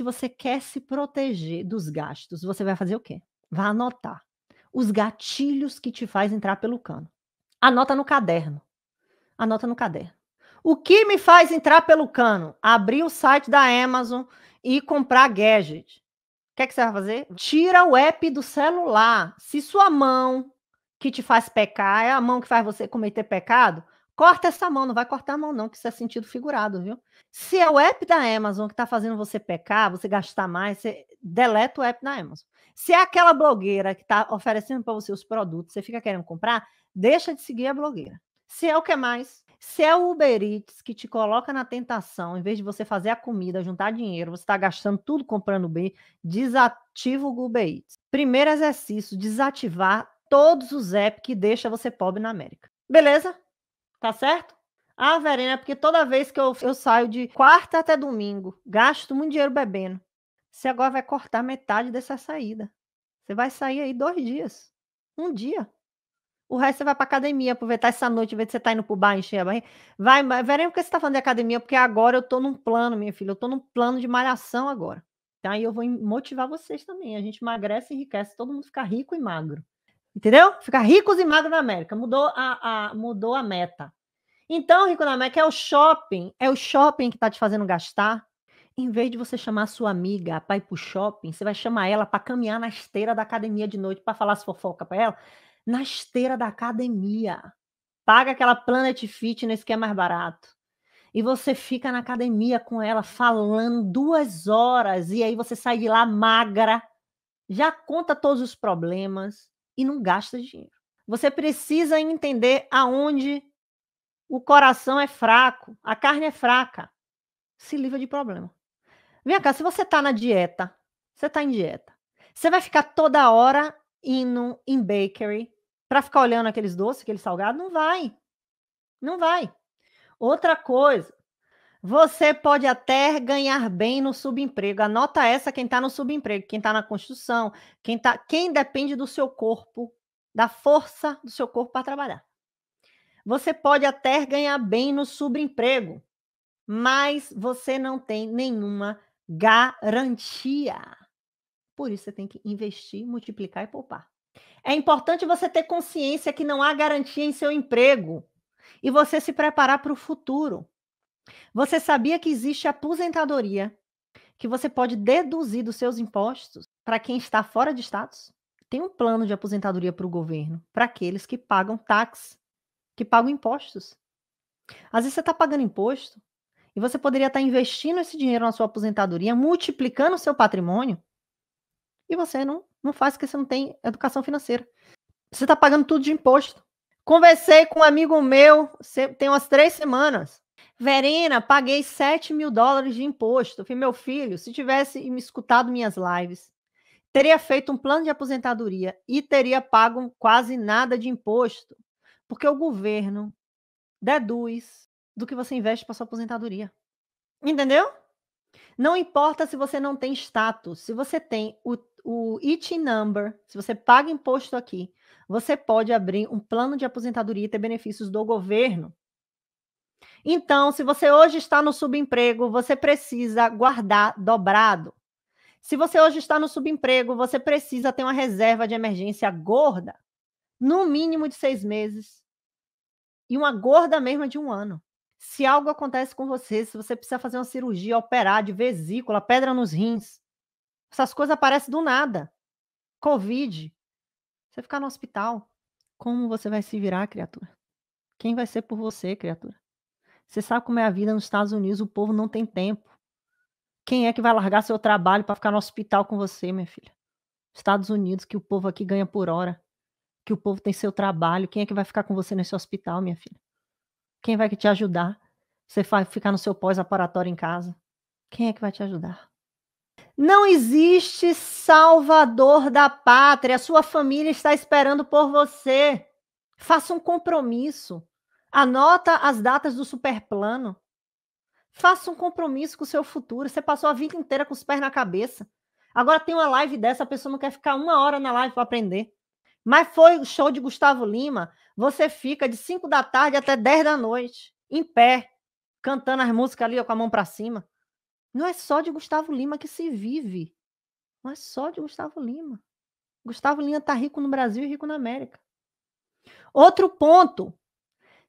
se você quer se proteger dos gastos, você vai fazer o quê? Vai anotar os gatilhos que te faz entrar pelo cano. Anota no caderno. Anota no caderno. O que me faz entrar pelo cano? Abrir o site da Amazon e comprar gadget. O que, é que você vai fazer? Tira o app do celular. Se sua mão que te faz pecar é a mão que faz você cometer pecado, Corta essa mão, não vai cortar a mão, não, que isso é sentido figurado, viu? Se é o app da Amazon que está fazendo você pecar, você gastar mais, você deleta o app da Amazon. Se é aquela blogueira que está oferecendo para você os produtos, você fica querendo comprar, deixa de seguir a blogueira. Se é o que mais? Se é o Uber Eats que te coloca na tentação, em vez de você fazer a comida, juntar dinheiro, você está gastando tudo comprando bem, desativa o Uber Eats. Primeiro exercício, desativar todos os apps que deixam você pobre na América. Beleza? Tá certo? Ah, Verena, é porque toda vez que eu, eu saio de quarta até domingo, gasto muito dinheiro bebendo. Você agora vai cortar metade dessa saída. Você vai sair aí dois dias. Um dia. O resto você vai pra academia, aproveitar essa noite, ver se você tá indo pro bar, encher a barriga. Vai, Verena, por que você tá falando de academia? Porque agora eu tô num plano, minha filha. Eu tô num plano de malhação agora. Tá? então aí eu vou motivar vocês também. A gente emagrece, e enriquece, todo mundo fica rico e magro. Entendeu? Ficar ricos e magros na América. Mudou a, a, mudou a meta. Então, rico na América, é o shopping. É o shopping que está te fazendo gastar. Em vez de você chamar sua amiga para ir para o shopping, você vai chamar ela para caminhar na esteira da academia de noite para falar as fofoca para ela. Na esteira da academia. Paga aquela Planet Fitness que é mais barato e você fica na academia com ela falando duas horas e aí você sai de lá magra, já conta todos os problemas, e não gasta dinheiro. Você precisa entender aonde o coração é fraco, a carne é fraca. Se livra de problema. Vem cá, se você está na dieta, você está em dieta, você vai ficar toda hora indo em bakery para ficar olhando aqueles doces, aquele salgado? Não vai. Não vai. Outra coisa, você pode até ganhar bem no subemprego. Anota essa quem está no subemprego, quem está na construção, quem, tá, quem depende do seu corpo, da força do seu corpo para trabalhar. Você pode até ganhar bem no subemprego, mas você não tem nenhuma garantia. Por isso você tem que investir, multiplicar e poupar. É importante você ter consciência que não há garantia em seu emprego e você se preparar para o futuro. Você sabia que existe aposentadoria que você pode deduzir dos seus impostos para quem está fora de status? Tem um plano de aposentadoria para o governo, para aqueles que pagam taxas, que pagam impostos. Às vezes você está pagando imposto e você poderia estar tá investindo esse dinheiro na sua aposentadoria, multiplicando o seu patrimônio, e você não, não faz porque você não tem educação financeira. Você está pagando tudo de imposto. Conversei com um amigo meu, tem umas três semanas. Verena, paguei 7 mil dólares de imposto. Falei, meu filho, se tivesse me escutado minhas lives, teria feito um plano de aposentadoria e teria pago quase nada de imposto, porque o governo deduz do que você investe para sua aposentadoria. Entendeu? Não importa se você não tem status, se você tem o, o IT number, se você paga imposto aqui, você pode abrir um plano de aposentadoria e ter benefícios do governo. Então, se você hoje está no subemprego, você precisa guardar dobrado. Se você hoje está no subemprego, você precisa ter uma reserva de emergência gorda, no mínimo de seis meses, e uma gorda mesmo de um ano. Se algo acontece com você, se você precisa fazer uma cirurgia, operar de vesícula, pedra nos rins, essas coisas aparecem do nada. Covid. Você ficar no hospital, como você vai se virar, criatura? Quem vai ser por você, criatura? Você sabe como é a vida nos Estados Unidos, o povo não tem tempo. Quem é que vai largar seu trabalho para ficar no hospital com você, minha filha? Estados Unidos, que o povo aqui ganha por hora, que o povo tem seu trabalho. Quem é que vai ficar com você nesse hospital, minha filha? Quem vai te ajudar? Você vai ficar no seu pós-aparatório em casa? Quem é que vai te ajudar? Não existe salvador da pátria. A sua família está esperando por você. Faça um compromisso. Anota as datas do superplano. Faça um compromisso com o seu futuro. Você passou a vida inteira com os pés na cabeça. Agora tem uma live dessa, a pessoa não quer ficar uma hora na live para aprender. Mas foi o show de Gustavo Lima. Você fica de 5 da tarde até 10 da noite, em pé, cantando as músicas ali ó, com a mão para cima. Não é só de Gustavo Lima que se vive. Não é só de Gustavo Lima. Gustavo Lima está rico no Brasil e rico na América. Outro ponto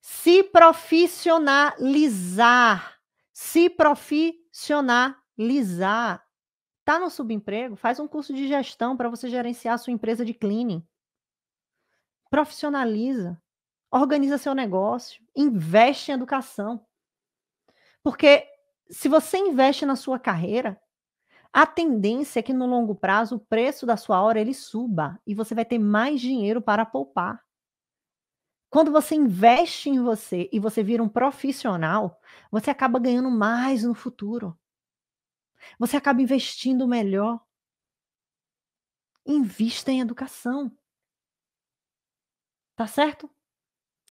se profissionalizar. Se profissionalizar. Tá no subemprego? Faz um curso de gestão para você gerenciar a sua empresa de cleaning. Profissionaliza. Organiza seu negócio. Investe em educação. Porque se você investe na sua carreira, a tendência é que no longo prazo o preço da sua hora ele suba e você vai ter mais dinheiro para poupar. Quando você investe em você e você vira um profissional, você acaba ganhando mais no futuro. Você acaba investindo melhor. Invista em educação. Tá certo?